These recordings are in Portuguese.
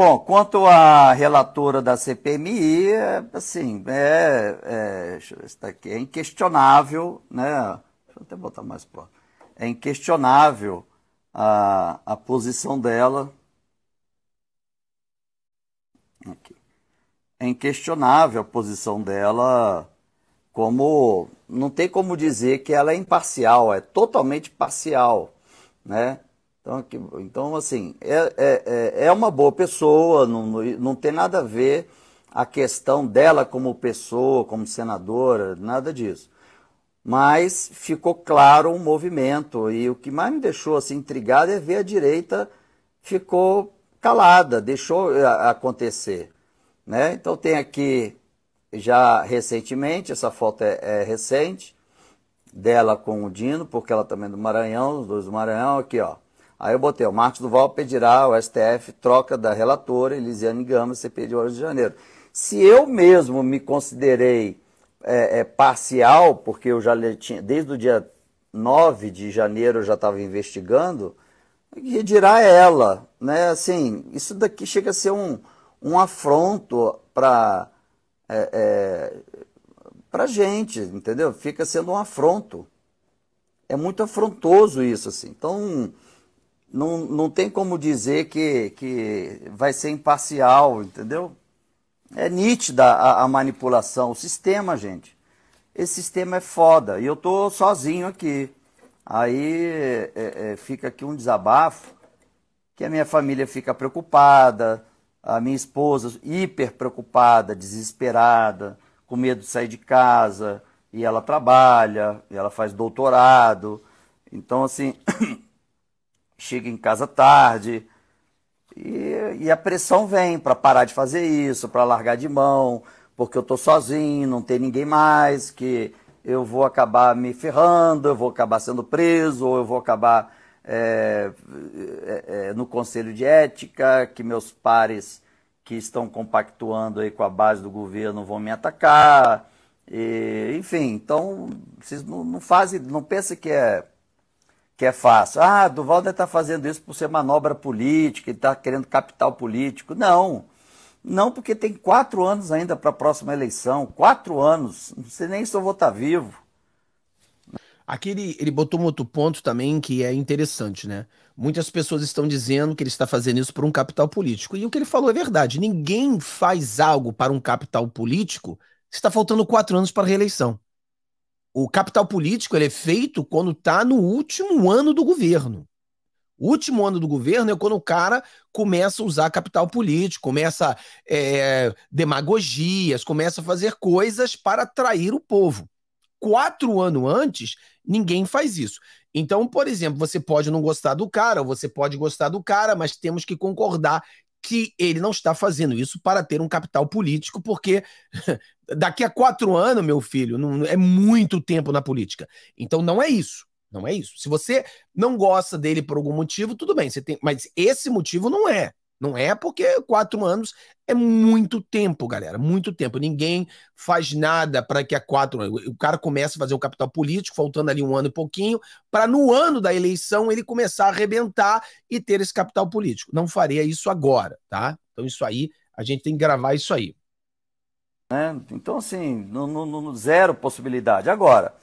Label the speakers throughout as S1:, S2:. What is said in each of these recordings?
S1: Bom, quanto à relatora da CPMI, é, assim, é, é, está aqui, é inquestionável, né? Deixa eu até botar mais próximo. É inquestionável a, a posição dela. Aqui. É inquestionável a posição dela como. Não tem como dizer que ela é imparcial, é totalmente parcial, né? Então, aqui, então assim, é, é, é, é uma boa pessoa, não, não tem nada a ver a questão dela como pessoa, como senadora, nada disso. Mas ficou claro um movimento e o que mais me deixou assim intrigado é ver a direita ficou calada, deixou eh, acontecer, né? Então tem aqui já recentemente, essa foto é, é recente dela com o Dino, porque ela também é do Maranhão, os dois do Maranhão aqui, ó. Aí eu botei, o Marcos Duval pedirá ao STF troca da relatora Elisiane Gama, CPI de 8 de Janeiro. Se eu mesmo me considerei é, é, parcial, porque eu já tinha, desde o dia 9 de janeiro eu já estava investigando, que dirá ela, né? Assim, isso daqui chega a ser um, um afronto para é, é, para gente, entendeu? Fica sendo um afronto. É muito afrontoso isso, assim. Então, não, não tem como dizer que, que vai ser imparcial, entendeu? É nítida a, a manipulação, o sistema, gente. Esse sistema é foda e eu tô sozinho aqui. Aí é, é, fica aqui um desabafo que a minha família fica preocupada, a minha esposa hiper preocupada, desesperada, com medo de sair de casa, e ela trabalha, e ela faz doutorado. Então, assim, chega em casa tarde. E, e a pressão vem para parar de fazer isso, para largar de mão, porque eu tô sozinho, não tem ninguém mais, que eu vou acabar me ferrando, eu vou acabar sendo preso, ou eu vou acabar é, é, é, no conselho de ética, que meus pares que estão compactuando aí com a base do governo vão me atacar. E, enfim, então vocês não, não fazem, não pensa que é que é fácil. Ah, Duval deve estar tá fazendo isso por ser manobra política, ele está querendo capital político. Não, não, porque tem quatro anos ainda para a próxima eleição. Quatro anos. Não sei nem se eu vou estar tá vivo. Aqui ele, ele botou um outro ponto também
S2: que é interessante, né? Muitas pessoas estão dizendo que ele está fazendo isso por um capital político. E o que ele falou é verdade. Ninguém faz algo para um capital político se está faltando quatro anos para a reeleição o capital político ele é feito quando está no último ano do governo. O último ano do governo é quando o cara começa a usar capital político, começa é, demagogias, começa a fazer coisas para atrair o povo. Quatro anos antes, ninguém faz isso. Então, por exemplo, você pode não gostar do cara, ou você pode gostar do cara, mas temos que concordar que ele não está fazendo isso para ter um capital político, porque daqui a quatro anos, meu filho, não, é muito tempo na política. Então não é isso. Não é isso. Se você não gosta dele por algum motivo, tudo bem, você tem, mas esse motivo não é. Não é porque quatro anos é muito tempo, galera. Muito tempo. Ninguém faz nada para que a quatro anos. O cara começa a fazer o capital político, faltando ali um ano e pouquinho, para no ano da eleição ele começar a arrebentar e ter esse capital político. Não faria isso agora, tá?
S1: Então, isso aí, a gente tem que gravar isso aí. É, então, assim, no, no, no, zero possibilidade. Agora,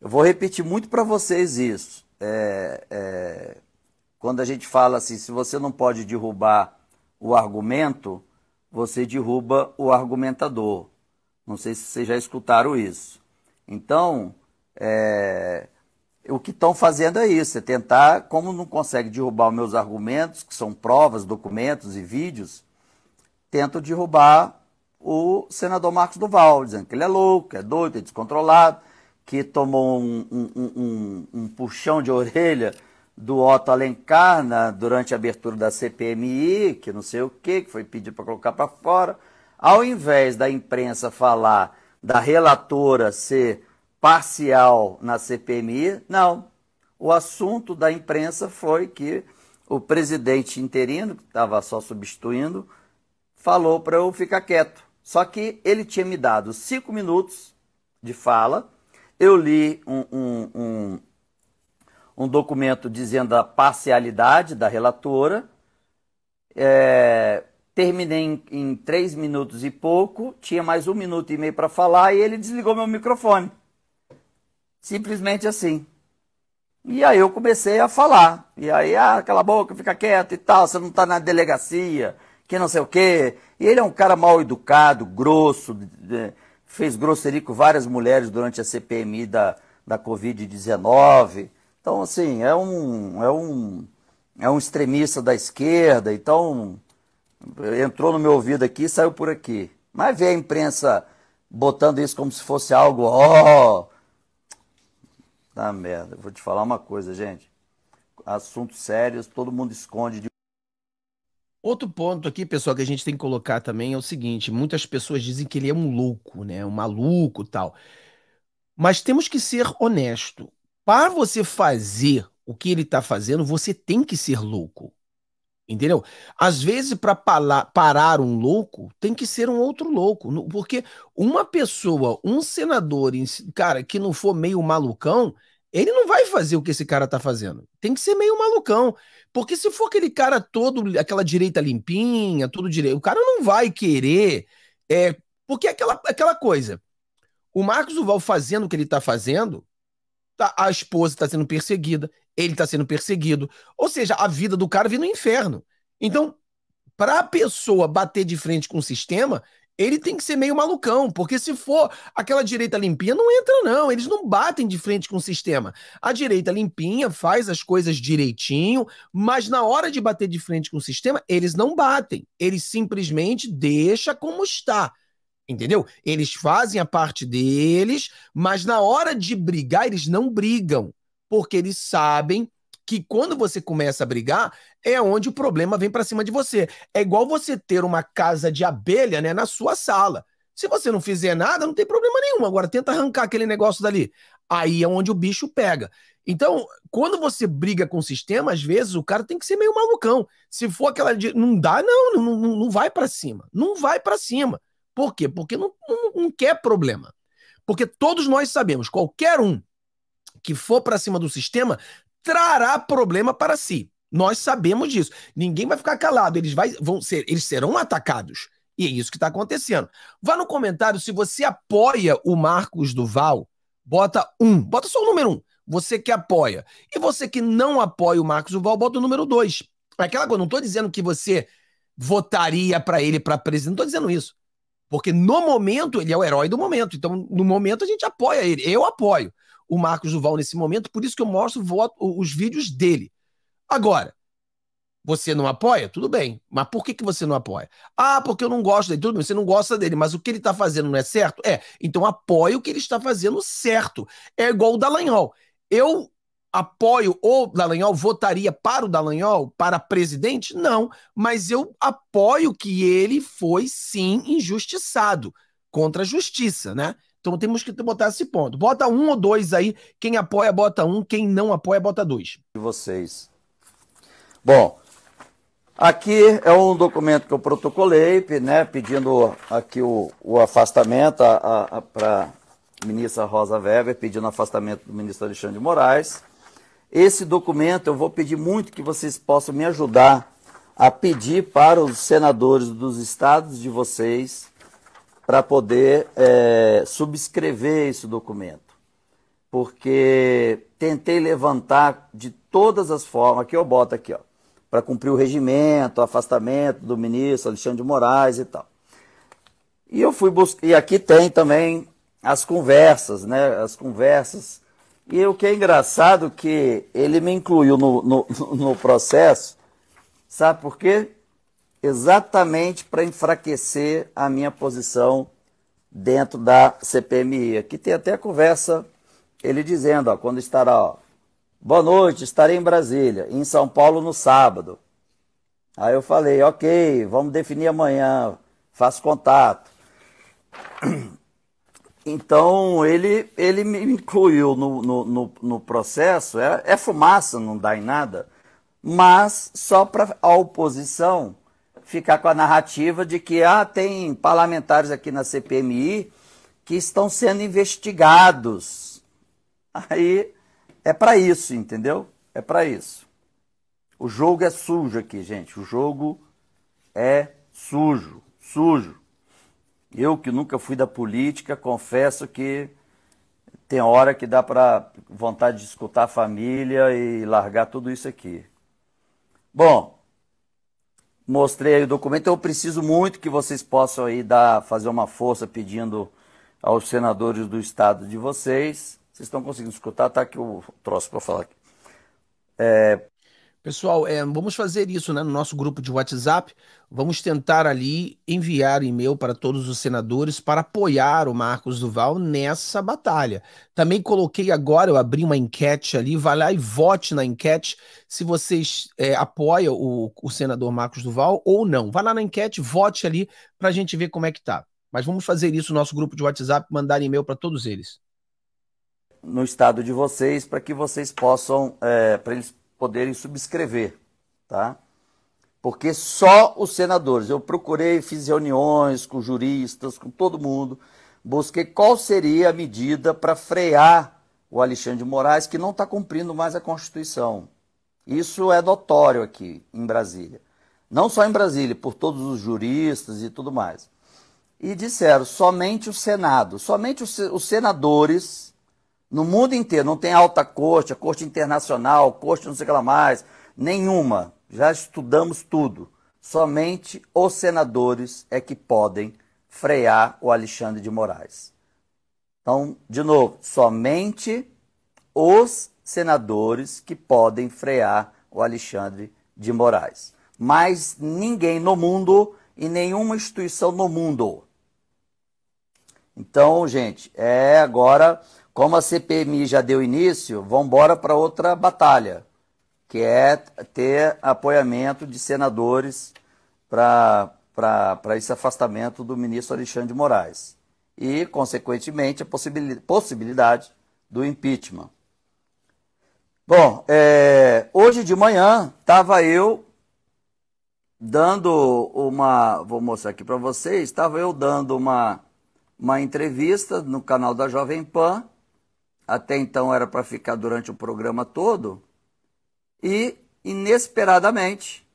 S1: eu vou repetir muito para vocês isso. É, é, quando a gente fala assim, se você não pode derrubar o argumento, você derruba o argumentador. Não sei se vocês já escutaram isso. Então, é, o que estão fazendo é isso: é tentar, como não consegue derrubar os meus argumentos, que são provas, documentos e vídeos, tento derrubar o senador Marcos Duval, dizendo que ele é louco, que é doido, é descontrolado, que tomou um, um, um, um puxão de orelha do Otto Alencar na, durante a abertura da CPMI, que não sei o que, que foi pedido para colocar para fora, ao invés da imprensa falar da relatora ser parcial na CPMI, não. O assunto da imprensa foi que o presidente interino, que estava só substituindo, falou para eu ficar quieto. Só que ele tinha me dado cinco minutos de fala, eu li um, um, um um documento dizendo a parcialidade da relatora. É, terminei em, em três minutos e pouco, tinha mais um minuto e meio para falar e ele desligou meu microfone. Simplesmente assim. E aí eu comecei a falar. E aí, ah, cala a boca, fica quieto e tal, você não está na delegacia, que não sei o quê. E ele é um cara mal educado, grosso, fez grosseria com várias mulheres durante a CPMI da, da Covid-19. Então, assim, é um, é um, é um extremista da esquerda, então entrou no meu ouvido aqui e saiu por aqui. Mas ver a imprensa botando isso como se fosse algo, ó. Oh! Tá merda, eu vou te falar uma coisa, gente. Assuntos sérios, todo mundo esconde de
S2: Outro ponto aqui, pessoal, que a gente tem que colocar também é o seguinte: muitas pessoas dizem que ele é um louco, né? Um maluco tal. Mas temos que ser honesto. Para você fazer o que ele está fazendo, você tem que ser louco. Entendeu? Às vezes, para parar um louco, tem que ser um outro louco. Porque uma pessoa, um senador, cara, que não for meio malucão, ele não vai fazer o que esse cara tá fazendo. Tem que ser meio malucão. Porque se for aquele cara todo, aquela direita limpinha, tudo direito, o cara não vai querer. É, porque é aquela, aquela coisa. O Marcos Duval fazendo o que ele tá fazendo, Tá, a esposa está sendo perseguida, ele está sendo perseguido. Ou seja, a vida do cara vive no inferno. Então, para a pessoa bater de frente com o sistema, ele tem que ser meio malucão, porque se for aquela direita limpinha, não entra, não. Eles não batem de frente com o sistema. A direita limpinha faz as coisas direitinho, mas na hora de bater de frente com o sistema, eles não batem. Eles simplesmente deixam como está. Entendeu? Eles fazem a parte deles, mas na hora de brigar, eles não brigam, porque eles sabem que quando você começa a brigar, é onde o problema vem para cima de você. É igual você ter uma casa de abelha né, na sua sala. Se você não fizer nada, não tem problema nenhum. Agora tenta arrancar aquele negócio dali. Aí é onde o bicho pega. Então, quando você briga com o sistema, às vezes o cara tem que ser meio malucão. Se for aquela de não dá, não, não, não vai para cima. Não vai para cima. Por quê? Porque não, não, não quer problema. Porque todos nós sabemos, qualquer um que for para cima do sistema trará problema para si. Nós sabemos disso. Ninguém vai ficar calado. Eles vai, vão ser, eles serão atacados. E é isso que está acontecendo. Vá no comentário se você apoia o Marcos Duval. Bota um. Bota só o número um. Você que apoia. E você que não apoia o Marcos Duval, bota o número dois. Aquela coisa, não estou dizendo que você votaria para ele para presidente. Não estou dizendo isso. Porque no momento ele é o herói do momento. Então, no momento a gente apoia ele. Eu apoio o Marcos Duval nesse momento, por isso que eu mostro os vídeos dele. Agora, você não apoia? Tudo bem. Mas por que, que você não apoia? Ah, porque eu não gosto dele. Tudo bem, você não gosta dele, mas o que ele está fazendo não é certo? É. Então apoie o que ele está fazendo certo. É igual o Dallagnol. Eu apoio o Dallagnol, votaria para o Dallagnol, para presidente? Não, mas eu apoio que ele foi sim injustiçado contra a justiça, né? Então temos que botar esse ponto. Bota um ou dois aí, quem apoia bota um, quem não apoia bota dois.
S1: E vocês? Bom, aqui é um documento que eu protocolei, né, pedindo aqui o, o afastamento para ministra Rosa Weber pedindo afastamento do ministro Alexandre de Moraes. Esse documento eu vou pedir muito que vocês possam me ajudar a pedir para os senadores dos estados de vocês para poder é, subscrever esse documento. Porque tentei levantar de todas as formas, que eu boto aqui, ó, para cumprir o regimento, o afastamento do ministro Alexandre de Moraes e tal. E eu fui buscar, e aqui tem também as conversas, né, as conversas e o que é engraçado que ele me incluiu no, no, no processo, sabe por quê? Exatamente para enfraquecer a minha posição dentro da CPMI. Aqui tem até a conversa, ele dizendo, ó, quando estará, ó, boa noite, estarei em Brasília, em São Paulo no sábado. Aí eu falei, ok, vamos definir amanhã, faço contato. Então ele, ele me incluiu no, no, no, no processo, é, é, fumaça, não dá em nada, mas só para a oposição ficar com a narrativa de que ah, tem parlamentares aqui na CPMI que estão sendo investigados. Aí é para isso, entendeu? É para isso. O jogo é sujo aqui, gente. O jogo é sujo, sujo. Eu que nunca fui da política, confesso que tem hora que dá para vontade de escutar a família e largar tudo isso aqui. Bom, mostrei aí o documento. Eu preciso muito que vocês possam aí dar, fazer uma força pedindo aos senadores do estado de vocês. Vocês estão conseguindo escutar? Tá aqui o troço para falar. Aqui. É, Pessoal, é, vamos fazer isso né,
S2: no nosso grupo de WhatsApp. Vamos tentar ali enviar e-mail para todos os senadores para apoiar o Marcos Duval nessa batalha. Também coloquei agora, eu abri uma enquete ali, vai lá e vote na enquete se vocês é, apoiam o, o senador Marcos Duval ou não. Vai lá na enquete, vote ali para a gente ver como é que tá. Mas vamos fazer isso no nosso grupo de WhatsApp, mandar e-mail para
S1: todos eles. No estado de vocês, para que vocês possam, é, para eles poderem subscrever, tá? Porque só os senadores, eu procurei, fiz reuniões com juristas, com todo mundo, busquei qual seria a medida para frear o Alexandre de Moraes, que não está cumprindo mais a Constituição. Isso é notório aqui em Brasília. Não só em Brasília, por todos os juristas e tudo mais. E disseram, somente o Senado, somente os senadores no mundo inteiro, não tem alta corte, a corte internacional, corte não sei o que lá mais, nenhuma. Já estudamos tudo. Somente os senadores é que podem frear o Alexandre de Moraes. Então, de novo, somente os senadores que podem frear o Alexandre de Moraes. Mas ninguém no mundo e nenhuma instituição no mundo então, gente, é agora, como a CPMI já deu início, vamos embora para outra batalha, que é ter apoiamento de senadores para esse afastamento do ministro Alexandre de Moraes e, consequentemente, a possibilidade do impeachment. Bom, é, hoje de manhã estava eu dando uma. Vou mostrar aqui para vocês. Estava eu dando uma uma entrevista no canal da Jovem Pan. Até então era para ficar durante o programa todo. E, inesperadamente,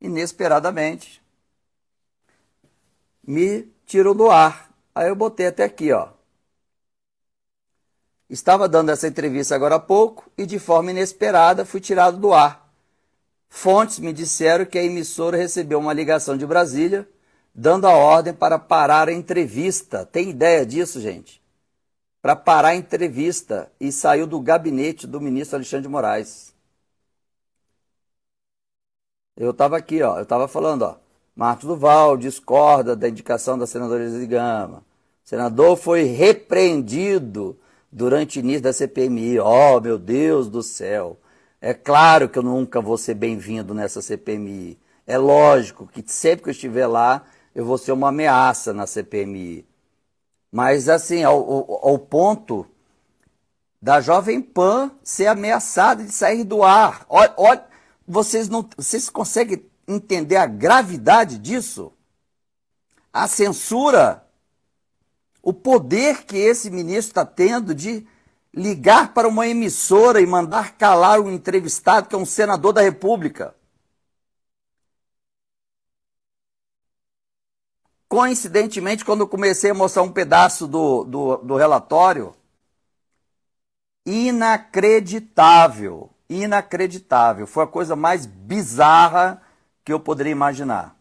S1: inesperadamente, me tirou do ar. Aí eu botei até aqui, ó. Estava dando essa entrevista agora há pouco e, de forma inesperada, fui tirado do ar. Fontes me disseram que a emissora recebeu uma ligação de Brasília dando a ordem para parar a entrevista. Tem ideia disso, gente? Para parar a entrevista e saiu do gabinete do ministro Alexandre de Moraes. Eu estava aqui, ó, eu estava falando, ó. Marcos Duval discorda da indicação da senadora de Gama. senador foi repreendido durante o início da CPMI. Oh, meu Deus do céu. É claro que eu nunca vou ser bem-vindo nessa CPMI. É lógico que sempre que eu estiver lá, eu vou ser uma ameaça na CPMI. Mas, assim, ao, ao, ponto da Jovem Pan ser ameaçada de sair do ar. Olha, olha, vocês, não, vocês conseguem entender a gravidade disso? A censura, o poder que esse ministro está tendo de ligar para uma emissora e mandar calar um entrevistado que é um senador da República. coincidentemente, quando eu comecei a mostrar um pedaço do, do, do relatório, inacreditável, inacreditável. Foi a coisa mais bizarra que eu poderia imaginar.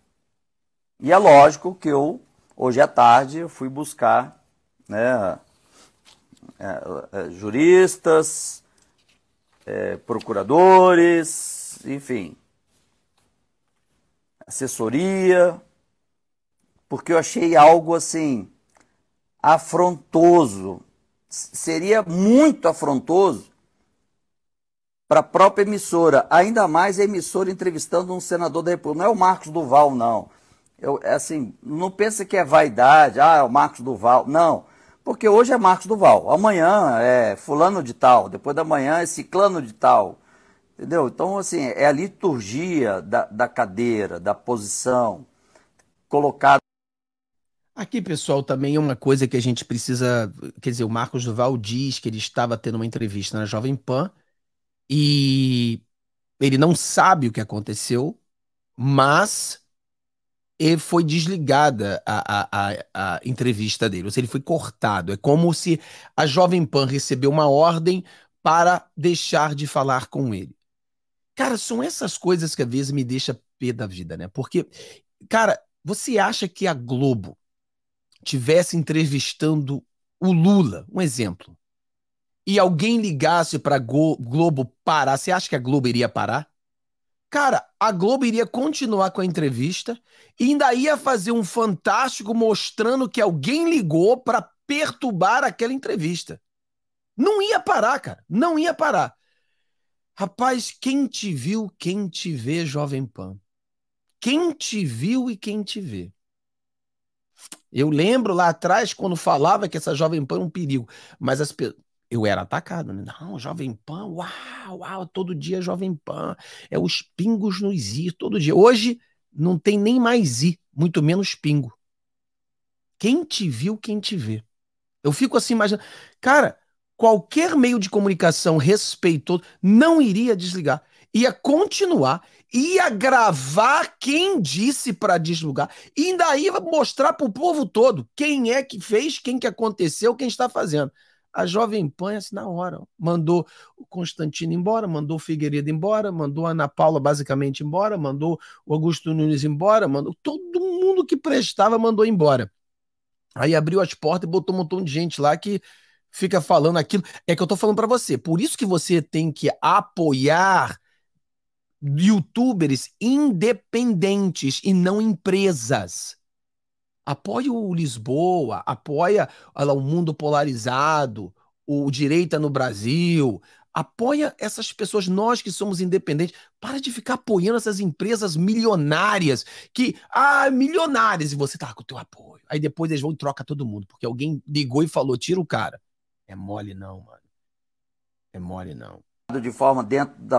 S1: E é lógico que eu, hoje à tarde, eu fui buscar né, é, é, juristas, é, procuradores, enfim, assessoria porque eu achei algo assim afrontoso. Seria muito afrontoso para a própria emissora, ainda mais a emissora entrevistando um senador da República. Não é o Marcos Duval, não. Eu, é assim, não pensa que é vaidade, ah, é o Marcos Duval. Não, porque hoje é Marcos Duval, amanhã é fulano de tal, depois da manhã é ciclano de tal. Entendeu? Então, assim, é a liturgia da, da cadeira, da posição colocada
S2: Aqui, pessoal, também é uma coisa que a gente precisa. Quer dizer, o Marcos Duval diz que ele estava tendo uma entrevista na Jovem Pan e ele não sabe o que aconteceu, mas foi desligada a, a, a, entrevista dele, ou seja, ele foi cortado. É como se a Jovem Pan recebeu uma ordem para deixar de falar com ele. Cara, são essas coisas que às vezes me deixa pé da vida, né? Porque, cara, você acha que a Globo tivesse entrevistando o Lula, um exemplo, e alguém ligasse para Globo parar, você acha que a Globo iria parar? Cara, a Globo iria continuar com a entrevista e ainda ia fazer um fantástico mostrando que alguém ligou para perturbar aquela entrevista. Não ia parar, cara. Não ia parar. Rapaz, quem te viu, quem te vê, Jovem Pan. Quem te viu e quem te vê. Eu lembro lá atrás quando falava que essa Jovem Pan era um perigo, mas as pessoas eu era atacado. Né? Não, Jovem Pan, uau, uau, todo dia é Jovem Pan. É os pingos nos i, todo dia. Hoje não tem nem mais i, muito menos pingo. Quem te viu, quem te vê. Eu fico assim imaginando. Cara, qualquer meio de comunicação respeitoso não iria desligar. Ia continuar ia gravar quem disse para deslugar e ainda ia mostrar para o povo todo quem é que fez, quem que aconteceu, quem está fazendo. A Jovem Pan, é assim, na hora, mandou o Constantino embora, mandou o Figueiredo embora, mandou a Ana Paula basicamente embora, mandou o Augusto Nunes embora, mandou todo mundo que prestava mandou embora. Aí abriu as portas e botou um montão de gente lá que fica falando aquilo. É que eu tô falando para você. Por isso que você tem que apoiar youtubers independentes e não empresas. Apoia o Lisboa, apoia lá, o mundo polarizado, o direita no Brasil, apoia essas pessoas, nós que somos independentes. Para de ficar apoiando essas empresas milionárias, que, ah, milionárias, e você tá com o teu apoio. Aí depois eles vão e troca todo mundo, porque alguém ligou e falou, tira o cara. É mole não, mano. É mole não. De forma dentro da